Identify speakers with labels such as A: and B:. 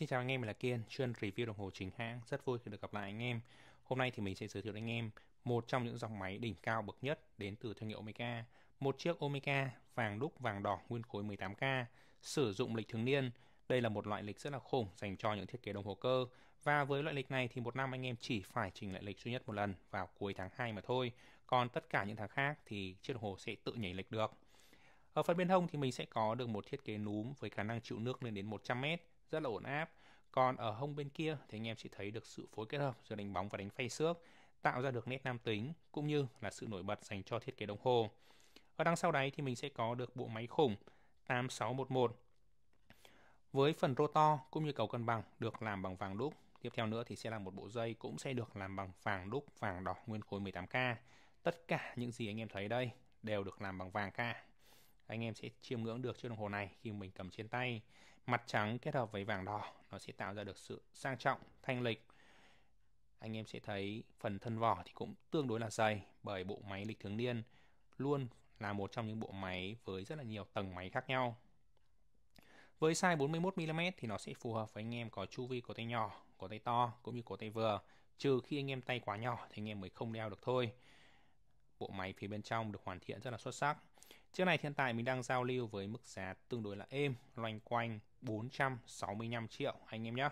A: Xin chào anh em, mình là Kiên, chuyên review đồng hồ chính hãng. Rất vui khi được gặp lại anh em. Hôm nay thì mình sẽ giới thiệu đến anh em một trong những dòng máy đỉnh cao bậc nhất đến từ thương hiệu Omega. Một chiếc Omega vàng đúc vàng đỏ nguyên khối 18K, sử dụng lịch thường niên. Đây là một loại lịch rất là khủng dành cho những thiết kế đồng hồ cơ. Và với loại lịch này thì một năm anh em chỉ phải chỉnh lại lịch duy nhất một lần vào cuối tháng 2 mà thôi. Còn tất cả những tháng khác thì chiếc đồng hồ sẽ tự nhảy lịch được. Ở phần bên hông thì mình sẽ có được một thiết kế núm với khả năng chịu nước lên đến 100 mét rất là ổn áp còn ở hông bên kia thì anh em chỉ thấy được sự phối kết hợp giữa đánh bóng và đánh phay xước tạo ra được nét nam tính cũng như là sự nổi bật dành cho thiết kế đồng hồ ở đằng sau đấy thì mình sẽ có được bộ máy khủng 8611 với phần rô to cũng như cầu cân bằng được làm bằng vàng đúc tiếp theo nữa thì sẽ là một bộ dây cũng sẽ được làm bằng vàng đúc vàng đỏ nguyên khối 18K tất cả những gì anh em thấy đây đều được làm bằng vàng ca anh em sẽ chiêm ngưỡng được chiếc đồng hồ này khi mình cầm trên tay. Mặt trắng kết hợp với vàng đỏ, nó sẽ tạo ra được sự sang trọng, thanh lịch. Anh em sẽ thấy phần thân vỏ thì cũng tương đối là dày bởi bộ máy lịch thường niên luôn là một trong những bộ máy với rất là nhiều tầng máy khác nhau. Với size 41mm thì nó sẽ phù hợp với anh em có chu vi cổ tay nhỏ, cổ tay to cũng như cổ tay vừa, trừ khi anh em tay quá nhỏ thì anh em mới không đeo được thôi. Bộ máy phía bên trong được hoàn thiện rất là xuất sắc. Chiếc này hiện tại mình đang giao lưu với mức giá tương đối là êm, loanh quanh 465 triệu anh em nhé.